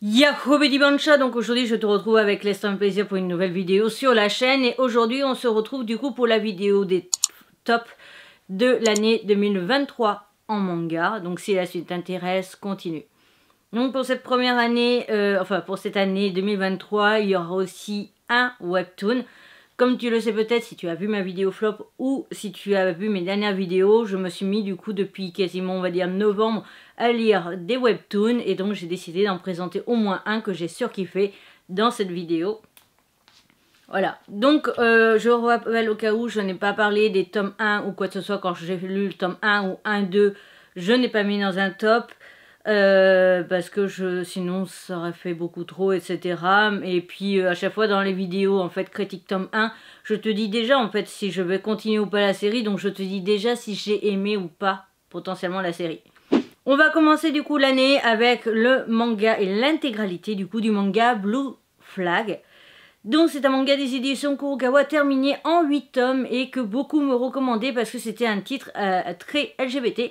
Yahoo Bancha donc aujourd'hui je te retrouve avec l'Eston Plaisir pour une nouvelle vidéo sur la chaîne et aujourd'hui on se retrouve du coup pour la vidéo des tops de l'année 2023 en manga, donc si la suite t'intéresse, continue. Donc pour cette première année, euh, enfin pour cette année 2023, il y aura aussi un webtoon, comme tu le sais peut-être si tu as vu ma vidéo flop ou si tu as vu mes dernières vidéos, je me suis mis du coup depuis quasiment on va dire novembre à lire des webtoons et donc j'ai décidé d'en présenter au moins un que j'ai surkiffé dans cette vidéo. Voilà, donc euh, je rappelle au cas où je n'ai pas parlé des tomes 1 ou quoi que ce soit quand j'ai lu le tome 1 ou 1, 2, je n'ai pas mis dans un top. Euh, parce que je, sinon ça aurait fait beaucoup trop, etc. Et puis euh, à chaque fois dans les vidéos, en fait, critique tome 1, je te dis déjà en fait si je vais continuer ou pas la série, donc je te dis déjà si j'ai aimé ou pas potentiellement la série. On va commencer du coup l'année avec le manga et l'intégralité du coup du manga Blue Flag. Donc c'est un manga des éditions Kurokawa terminé en 8 tomes et que beaucoup me recommandaient parce que c'était un titre euh, très LGBT.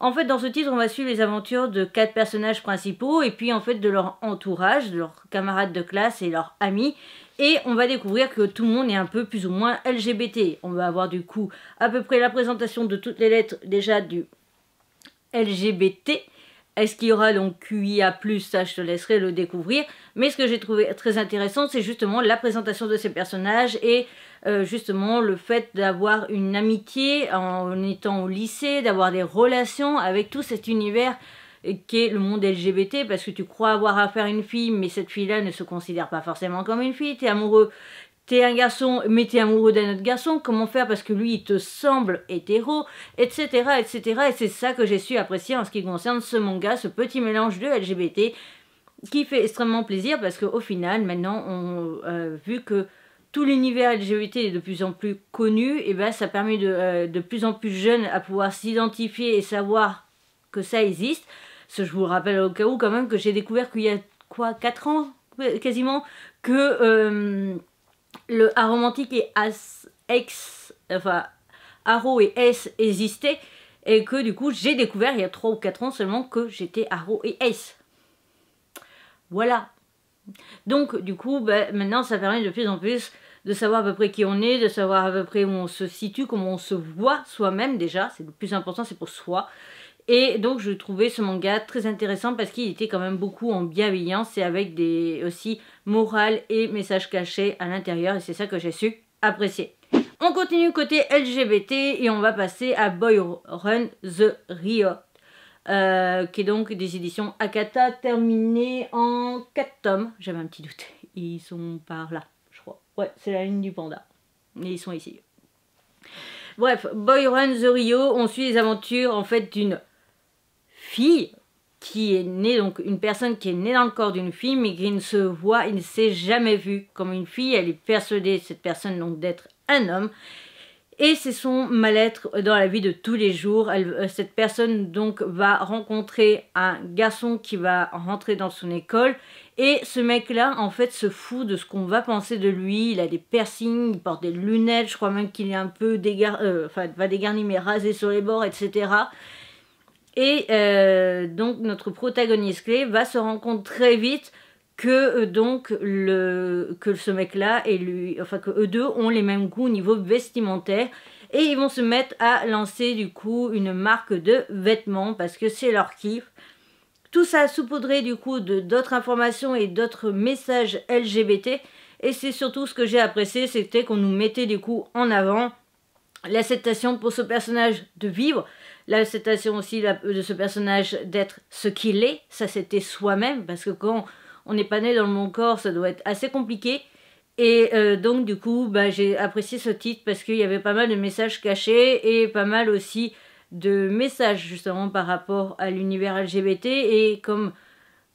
En fait, dans ce titre, on va suivre les aventures de quatre personnages principaux et puis en fait de leur entourage, de leurs camarades de classe et leurs amis. Et on va découvrir que tout le monde est un peu plus ou moins LGBT. On va avoir du coup à peu près la présentation de toutes les lettres déjà du LGBT. Est-ce qu'il y aura donc QIA ⁇ ça je te laisserai le découvrir. Mais ce que j'ai trouvé très intéressant, c'est justement la présentation de ces personnages et euh, justement le fait d'avoir une amitié en étant au lycée, d'avoir des relations avec tout cet univers est le monde LGBT parce que tu crois avoir affaire à une fille mais cette fille-là ne se considère pas forcément comme une fille, tu es amoureux T'es un garçon, mais t'es amoureux d'un autre garçon, comment faire parce que lui il te semble hétéro, etc. etc. Et c'est ça que j'ai su apprécier en ce qui concerne ce manga, ce petit mélange de LGBT qui fait extrêmement plaisir parce qu'au final, maintenant, on, euh, vu que tout l'univers LGBT est de plus en plus connu, et ben ça permet euh, de, plus en plus jeunes à pouvoir s'identifier et savoir que ça existe. Ce je vous rappelle au cas où quand même que j'ai découvert qu'il y a quoi 4 ans quasiment que euh, le aromantique et as, ex, enfin aro et s existaient et que du coup j'ai découvert il y a 3 ou 4 ans seulement que j'étais aro et s. Voilà. Donc du coup ben maintenant ça permet de plus en plus de savoir à peu près qui on est, de savoir à peu près où on se situe, comment on se voit soi-même déjà, c'est le plus important, c'est pour soi. Et donc je trouvais ce manga très intéressant parce qu'il était quand même beaucoup en bienveillance et avec des aussi morale et messages cachés à l'intérieur et c'est ça que j'ai su apprécier. On continue côté LGBT et on va passer à Boy Run The Rio. Euh, qui est donc des éditions Akata terminées en 4 tomes. J'avais un petit doute, ils sont par là. Ouais, c'est la ligne du panda. mais ils sont ici. Bref, Boy Run the Rio, on suit les aventures en fait d'une fille qui est née, donc une personne qui est née dans le corps d'une fille mais qui ne se voit, il ne s'est jamais vue comme une fille. Elle est persuadée, cette personne, donc d'être un homme et c'est son mal-être dans la vie de tous les jours. Euh, cette personne donc va rencontrer un garçon qui va rentrer dans son école et ce mec-là en fait se fout de ce qu'on va penser de lui. Il a des piercings, il porte des lunettes, je crois même qu'il est un peu dégar... Euh, enfin pas dégarni mais rasé sur les bords, etc. Et euh, donc notre protagoniste clé va se rendre compte très vite que euh, donc le, que ce mec-là et lui, enfin que eux deux ont les mêmes goûts au niveau vestimentaire et ils vont se mettre à lancer du coup une marque de vêtements parce que c'est leur kiff. Tout ça saupoudré du coup de d'autres informations et d'autres messages LGBT et c'est surtout ce que j'ai apprécié, c'était qu'on nous mettait du coup en avant l'acceptation pour ce personnage de vivre, l'acceptation aussi de ce personnage d'être ce qu'il est, ça c'était soi-même parce que quand on n'est pas né dans mon corps, ça doit être assez compliqué. Et euh, donc du coup, bah, j'ai apprécié ce titre parce qu'il y avait pas mal de messages cachés et pas mal aussi de messages justement par rapport à l'univers LGBT et comme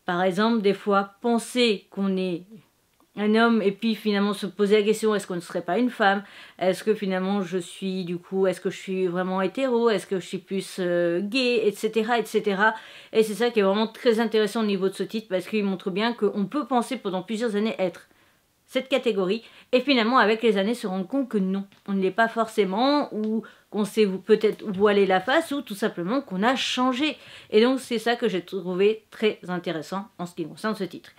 par exemple des fois penser qu'on est un homme et puis finalement se poser la question est-ce qu'on ne serait pas une femme Est-ce que finalement je suis du coup est-ce que je suis vraiment hétéro Est-ce que je suis plus euh, gay etc etc et c'est ça qui est vraiment très intéressant au niveau de ce titre parce qu'il montre bien qu'on peut penser pendant plusieurs années être cette catégorie et finalement avec les années se rendre compte que non on ne l'est pas forcément ou qu'on s'est peut-être voilé la face ou tout simplement qu'on a changé et donc c'est ça que j'ai trouvé très intéressant en ce qui concerne ce titre.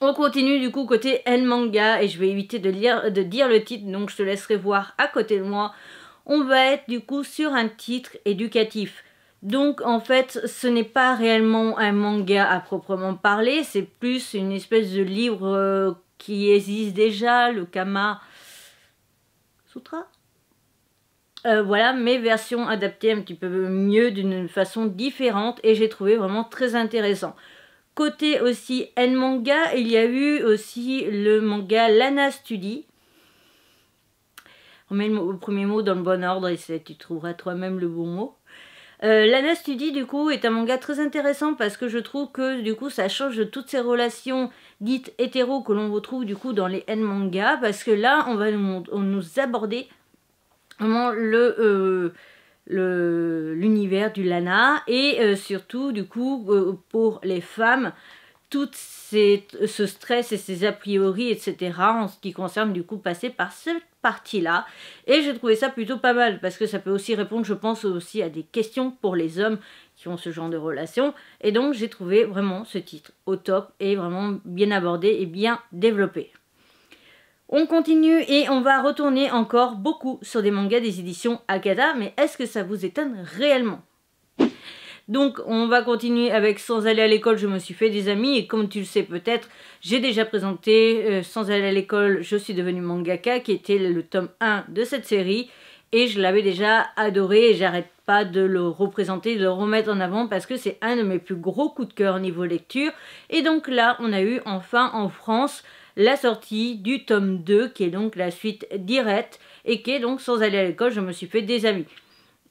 On continue du coup côté N Manga et je vais éviter de, de dire le titre donc je te laisserai voir à côté de moi. On va être du coup sur un titre éducatif. Donc en fait ce n'est pas réellement un manga à proprement parler, c'est plus une espèce de livre euh, qui existe déjà, le Kama Sutra euh, voilà, mes versions adaptées un petit peu mieux d'une façon différente et j'ai trouvé vraiment très intéressant. Côté aussi N-manga, il y a eu aussi le manga Lana Study. On met le premier mot dans le bon ordre et tu trouveras toi-même le bon mot. Euh, Lana Study, du coup, est un manga très intéressant parce que je trouve que, du coup, ça change toutes ces relations dites hétéro que l'on retrouve, du coup, dans les n manga. parce que là, on va nous, aborder vraiment le... Euh, l'univers du Lana et euh, surtout du coup euh, pour les femmes tout ce stress et ces a priori etc en ce qui concerne du coup passer par cette partie là et j'ai trouvé ça plutôt pas mal parce que ça peut aussi répondre je pense aussi à des questions pour les hommes qui ont ce genre de relation et donc j'ai trouvé vraiment ce titre au top et vraiment bien abordé et bien développé on continue et on va retourner encore beaucoup sur des mangas des éditions Akada, mais est-ce que ça vous étonne réellement donc on va continuer avec Sans aller à l'école, je me suis fait des amis et comme tu le sais peut-être, j'ai déjà présenté euh, Sans aller à l'école, je suis devenue mangaka qui était le tome 1 de cette série et je l'avais déjà adoré et j'arrête pas de le représenter, de le remettre en avant parce que c'est un de mes plus gros coups de cœur niveau lecture et donc là on a eu enfin en France la sortie du tome 2, qui est donc la suite directe, et qui est donc sans aller à l'école, je me suis fait des amis.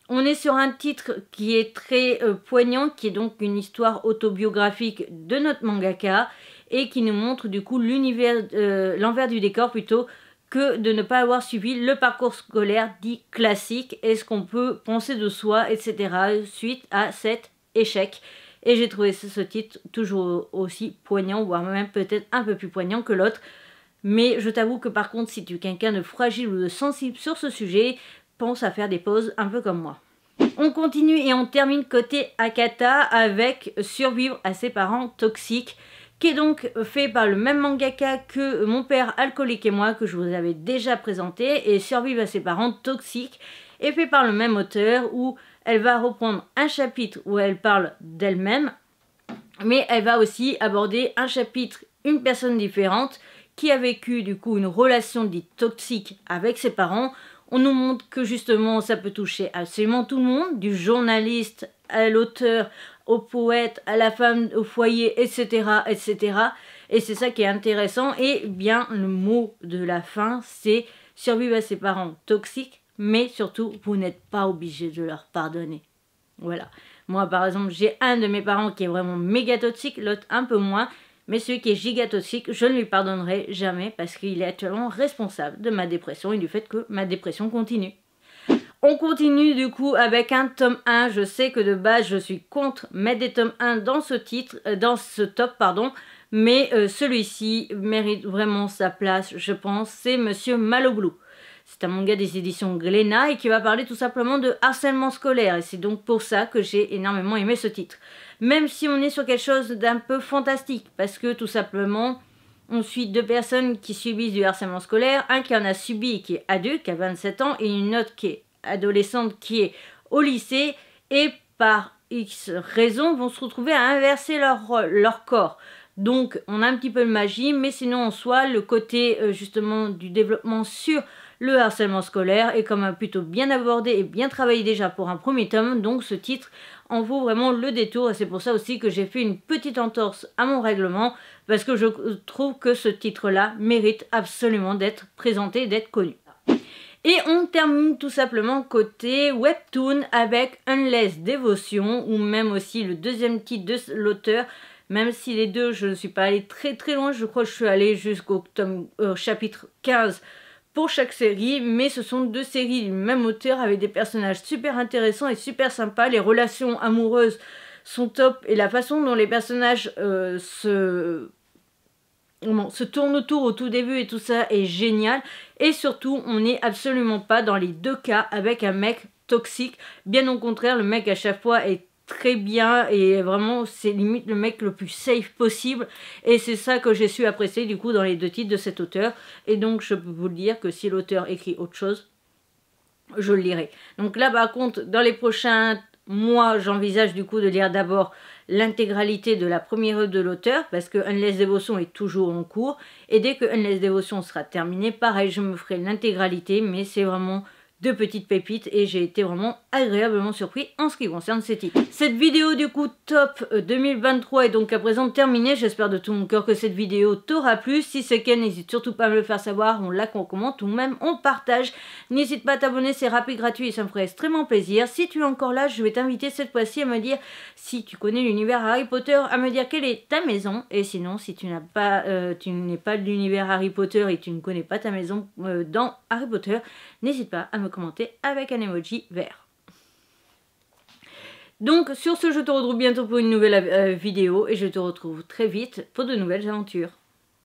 On est sur un titre qui est très euh, poignant, qui est donc une histoire autobiographique de notre mangaka, et qui nous montre du coup l'univers, euh, l'envers du décor plutôt que de ne pas avoir suivi le parcours scolaire dit classique est ce qu'on peut penser de soi, etc. suite à cet échec. Et j'ai trouvé ce, titre toujours aussi poignant, voire même peut-être un peu plus poignant que l'autre. Mais je t'avoue que par contre, si tu es quelqu'un de fragile ou de sensible sur ce sujet, pense à faire des pauses un peu comme moi. On continue et on termine côté Akata avec Survivre à ses parents toxiques qui est donc fait par le même mangaka que Mon père alcoolique et moi que je vous avais déjà présenté et Survivre à ses parents toxiques est fait par le même auteur où elle va reprendre un chapitre où elle parle d'elle-même, mais elle va aussi aborder un chapitre, une personne différente, qui a vécu du coup une relation dite toxique avec ses parents. On nous montre que justement ça peut toucher absolument tout le monde, du journaliste à l'auteur, au poète, à la femme au foyer, etc. etc. Et c'est ça qui est intéressant. Et bien le mot de la fin, c'est survivre à ses parents toxiques mais surtout, vous n'êtes pas obligé de leur pardonner. Voilà. Moi, par exemple, j'ai un de mes parents qui est vraiment méga toxique, l'autre un peu moins. Mais celui qui est giga je ne lui pardonnerai jamais parce qu'il est actuellement responsable de ma dépression et du fait que ma dépression continue. On continue du coup avec un tome 1. Je sais que de base je suis contre mettre des tomes 1 dans ce titre, euh, dans ce top, pardon. Mais euh, celui-ci mérite vraiment sa place, je pense. C'est Monsieur Maloglou. C'est un manga des éditions Glénat et qui va parler tout simplement de harcèlement scolaire. Et c'est donc pour ça que j'ai énormément aimé ce titre. Même si on est sur quelque chose d'un peu fantastique, parce que tout simplement, on suit deux personnes qui subissent du harcèlement scolaire, un qui en a subi et qui est adulte, qui a 27 ans, et une autre qui est adolescente, qui est au lycée, et par X raisons vont se retrouver à inverser leur, leur corps. Donc on a un petit peu de magie, mais sinon en soit le côté euh, justement du développement sur le harcèlement scolaire est comme un plutôt bien abordé et bien travaillé déjà pour un premier tome, donc ce titre en vaut vraiment le détour et c'est pour ça aussi que j'ai fait une petite entorse à mon règlement parce que je trouve que ce titre-là mérite absolument d'être présenté, d'être connu. Et on termine tout simplement côté webtoon avec Unless Devotion ou même aussi le deuxième titre de l'auteur même si les deux je ne suis pas allée très très loin, je crois que je suis allée jusqu'au euh, chapitre 15 pour chaque série, mais ce sont deux séries du même auteur avec des personnages super intéressants et super sympas. Les relations amoureuses sont top et la façon dont les personnages euh, se tournent se tournent autour au tout début et tout ça est génial. Et surtout, on n'est absolument pas dans les deux cas avec un mec toxique. Bien au contraire, le mec à chaque fois est très bien et vraiment c'est limite le mec le plus safe possible et c'est ça que j'ai su apprécier du coup dans les deux titres de cet auteur et donc je peux vous dire que si l'auteur écrit autre chose je le lirai donc là par contre dans les prochains mois j'envisage du coup de lire d'abord l'intégralité de la première de l'auteur parce que Unless Devotion est toujours en cours et dès que Unless Devotion sera terminée pareil je me ferai l'intégralité mais c'est vraiment de petites pépites et j'ai été vraiment agréablement surpris en ce qui concerne ces titres. Cette vidéo du coup top 2023 est donc à présent terminée, j'espère de tout mon cœur que cette vidéo t'aura plu, si c'est qu'elle n'hésite surtout pas à me le faire savoir, on la on commente ou même on partage. N'hésite pas à t'abonner, c'est rapide, gratuit et ça me ferait extrêmement plaisir. Si tu es encore là, je vais t'inviter cette fois-ci à me dire si tu connais l'univers Harry Potter, à me dire quelle est ta maison et sinon si tu n'as pas, euh, tu n'es pas de l'univers Harry Potter et tu ne connais pas ta maison euh, dans Harry Potter, n'hésite pas à me commenter avec un emoji vert. Donc sur ce, je te retrouve bientôt pour une nouvelle euh, vidéo et je te retrouve très vite pour de nouvelles aventures.